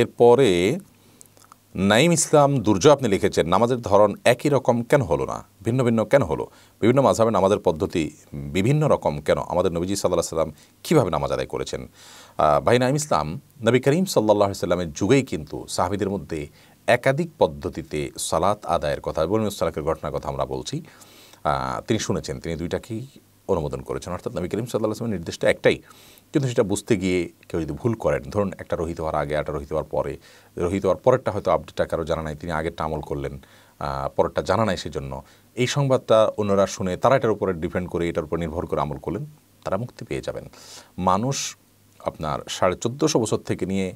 এরপরে নাইম ইসলাম দুর্জয় আপনি লিখেছেন নামাজের ধরন একই রকম কেন হলো না ভিন্ন ভিন্ন কেন হলো বিভিন্ন মাঝাবে নামাজের পদ্ধতি বিভিন্ন রকম কেন আমাদের নবীজি সাল্লাহ সাল্লাম কীভাবে নামাজ আদায় করেছেন ভাই নাইম ইসলাম নবী করিম সাল্লাহ সাল্লামের যুগেই কিন্তু সাহাবিদের মধ্যে একাধিক পদ্ধতিতে সালাত আদায়ের কথা বলুন সালাকের ঘটনার কথা আমরা বলছি তিনি শুনেছেন তিনি দুইটাকেই অনুমোদন করেছেন অর্থাৎ নবী করিম সাল্লাহ আসলামের নির্দেশটা একটাই কিন্তু সেটা বুঝতে গিয়ে কেউ যদি ভুল করেন ধরুন একটা রোহিত হওয়ার আগে একটা রোহিত হওয়ার পরে রোহিত হওয়ার পরেরটা হয়তো আপডেটটা কারো জানা নাই তিনি আগেরটা আমল করলেন পরেরটা জানা নাই সেজন্য এই সংবাদটা অন্যরা শুনে তারা এটার উপরে ডিপেন্ড করে এটার উপর নির্ভর করে আমল করলেন তারা মুক্তি পেয়ে যাবেন মানুষ আপনার সাড়ে চোদ্দোশো বছর থেকে নিয়ে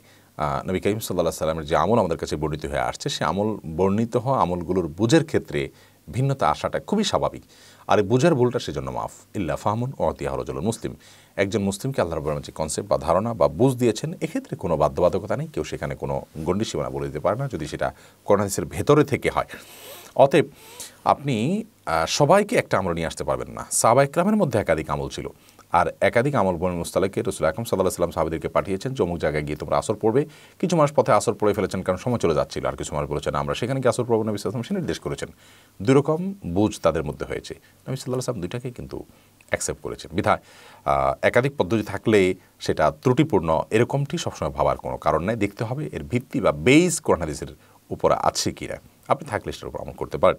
নবী করিম সাল্লাহ সাল্লামের যে আমল আমাদের কাছে বর্ণিত হয়ে আসছে সে আমল বর্ণিত হওয়া আমলগুলোর বুঝের ক্ষেত্রে ভিন্নতা আসাটা খুবই স্বাভাবিক আর বোঝার ভুলটা সেজন্য মাফ ইল্লা ফাহমুন ও জল মুসলিম একজন মুসলিমকে আল্লাহ রবুল্লাহ যে কনসেপ্ট বা ধারণা বা বুঝ দিয়েছেন এক্ষেত্রে কোনো বাধ্যবাধকতা নেই কেউ সেখানে কোনো গণ্ডি সীমানা বলে দিতে পারে না যদি সেটা করোনাদেশের ভেতরে থেকে হয় অতএব আপনি সবাইকে একটা আমরা নিয়ে আসতে পারবেন না সাবা ইকরামের মধ্যে একাধিক আমল ছিল আর একাধিক আমল বন মুস্তালাকে রসুল আকরম সাল্লাহ সাল্লাম সাহাবিদেরকে পাঠিয়েছেন যে অমুক জায়গায় গিয়ে তোমরা আসর পড়বে কিছু মাস পথে আসর পড়ে ফেলেছেন কারণ সময় চলে যাচ্ছিল আর কিছু মানুষ বলেছেন আমরা সেখানে গিয়ে আসর পড়ব নবী সাল্লাম সে নির্দেশ করেছেন দুরকম বুঝ তাদের মধ্যে হয়েছে নবী সাল্লাহ সাল্লাম দুইটাকে কিন্তু অ্যাকসেপ্ট করেছেন বিধায় একাধিক পদ্ধতি থাকলে সেটা ত্রুটিপূর্ণ এরকমটি সবসময় ভাবার কোনো কারণ নেই দেখতে হবে এর ভিত্তি বা বেস কোরআন হাদিসের উপর আছে কিনা আপনি থাকলে সেটার উপর আমল করতে পারেন